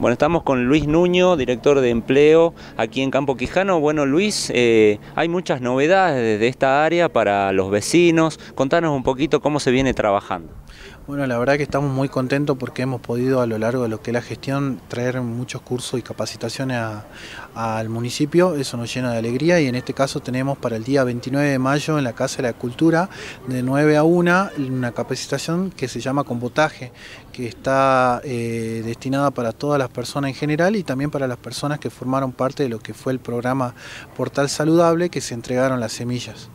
Bueno, estamos con Luis Nuño, director de empleo aquí en Campo Quijano. Bueno, Luis, eh, hay muchas novedades desde esta área para los vecinos. Contanos un poquito cómo se viene trabajando. Bueno, la verdad que estamos muy contentos porque hemos podido a lo largo de lo que es la gestión traer muchos cursos y capacitaciones al municipio, eso nos llena de alegría y en este caso tenemos para el día 29 de mayo en la Casa de la Cultura de 9 a 1 una capacitación que se llama Combotaje, que está eh, destinada para todas las personas en general y también para las personas que formaron parte de lo que fue el programa Portal Saludable que se entregaron las semillas.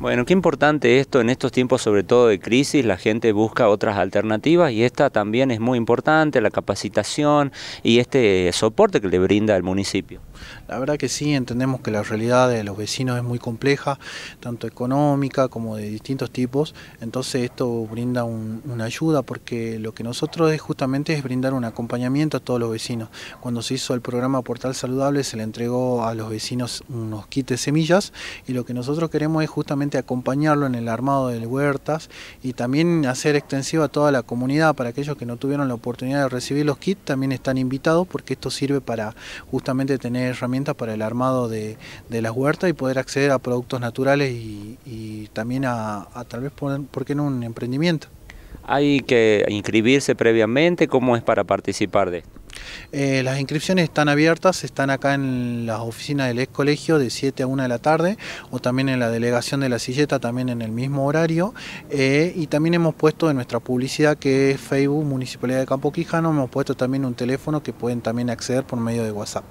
Bueno, qué importante esto en estos tiempos, sobre todo de crisis, la gente busca otras alternativas y esta también es muy importante, la capacitación y este soporte que le brinda el municipio. La verdad que sí, entendemos que la realidad de los vecinos es muy compleja, tanto económica como de distintos tipos, entonces esto brinda una ayuda porque lo que nosotros es justamente es brindar un acompañamiento a todos los vecinos. Cuando se hizo el programa Portal Saludable se le entregó a los vecinos unos kits de semillas y lo que nosotros queremos es justamente acompañarlo en el armado de huertas y también hacer extensiva a toda la comunidad para aquellos que no tuvieron la oportunidad de recibir los kits, también están invitados porque esto sirve para justamente tener herramientas para el armado de, las huertas y poder acceder a productos naturales y, también a, tal vez, poner ¿por qué no, un emprendimiento? ¿Hay que inscribirse previamente? ¿Cómo es para participar de esto? Eh, las inscripciones están abiertas, están acá en las oficinas del ex colegio de 7 a 1 de la tarde o también en la delegación de la silleta, también en el mismo horario. Eh, y también hemos puesto en nuestra publicidad que es Facebook Municipalidad de Campo Quijano, hemos puesto también un teléfono que pueden también acceder por medio de WhatsApp.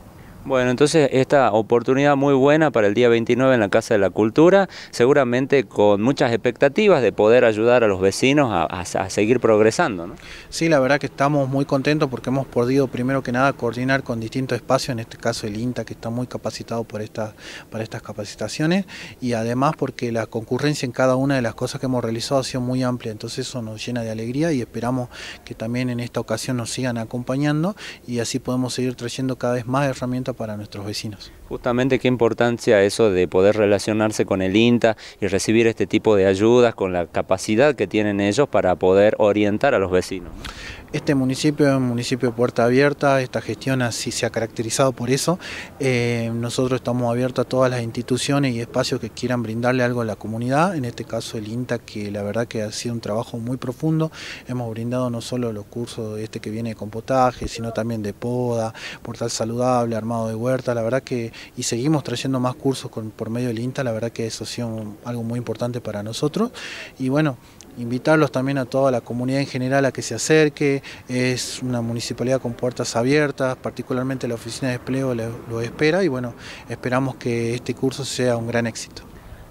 Bueno, entonces esta oportunidad muy buena para el día 29 en la Casa de la Cultura, seguramente con muchas expectativas de poder ayudar a los vecinos a, seguir progresando. ¿no? Sí, la verdad que estamos muy contentos porque hemos podido primero que nada coordinar con distintos espacios, en este caso el INTA que está muy capacitado por para estas capacitaciones y además porque la concurrencia en cada una de las cosas que hemos realizado ha sido muy amplia, entonces eso nos llena de alegría y esperamos que también en esta ocasión nos sigan acompañando y así podemos seguir trayendo cada vez más herramientas para nuestros vecinos. Justamente qué importancia eso de poder relacionarse con el INTA y recibir este tipo de ayudas con la capacidad que tienen ellos para poder orientar a los vecinos. Este municipio es un municipio puerta abierta, esta gestión así se ha caracterizado por eso. Eh, nosotros estamos abiertos a todas las instituciones y espacios que quieran brindarle algo a la comunidad, en este caso el INTA, que la verdad que ha sido un trabajo muy profundo. Hemos brindado no solo los cursos este que viene de potaje, sino también de poda, portal saludable, armado de huerta, la verdad que, y seguimos trayendo más cursos con, por medio del INTA, la verdad que eso ha sido algo muy importante para nosotros. Y bueno, invitarlos también a toda la comunidad en general a que se acerque, es una municipalidad con puertas abiertas, particularmente la oficina de empleo lo espera y bueno, esperamos que este curso sea un gran éxito.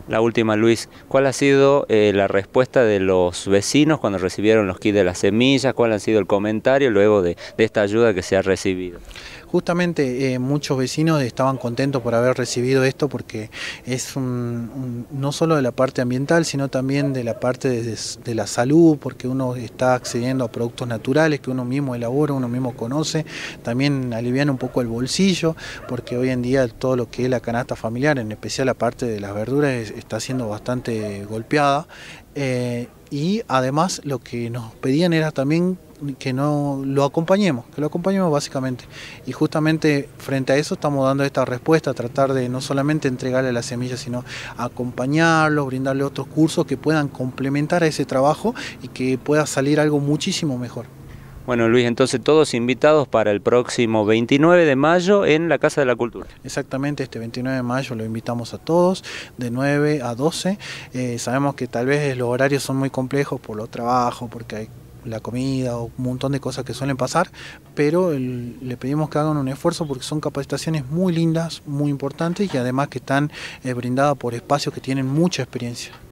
La última, Luis, ¿cuál ha sido eh, la respuesta de los vecinos cuando recibieron los kits de las semillas? ¿Cuál ha sido el comentario luego de, esta ayuda que se ha recibido? Justamente eh, muchos vecinos estaban contentos por haber recibido esto porque es no solo de la parte ambiental, sino también de la parte de, de, la salud, porque uno está accediendo a productos naturales que uno mismo elabora, uno mismo conoce, también alivian un poco el bolsillo, porque hoy en día todo lo que es la canasta familiar, en especial la parte de las verduras, es, está siendo bastante golpeada. Eh, y además lo que nos pedían era también que no lo acompañemos, que lo acompañemos básicamente. Y justamente frente a eso estamos dando esta respuesta, tratar de no solamente entregarle las semillas, sino acompañarlo, brindarle otros cursos que puedan complementar a ese trabajo y que pueda salir algo muchísimo mejor. Bueno, Luis, entonces todos invitados para el próximo 29 de mayo en la Casa de la Cultura. Exactamente, este 29 de mayo lo invitamos a todos, de 9 a 12. Eh, sabemos que tal vez los horarios son muy complejos por los trabajos, porque hay la comida o un montón de cosas que suelen pasar, pero le pedimos que hagan un esfuerzo porque son capacitaciones muy lindas, muy importantes y además que están eh, brindadas por espacios que tienen mucha experiencia.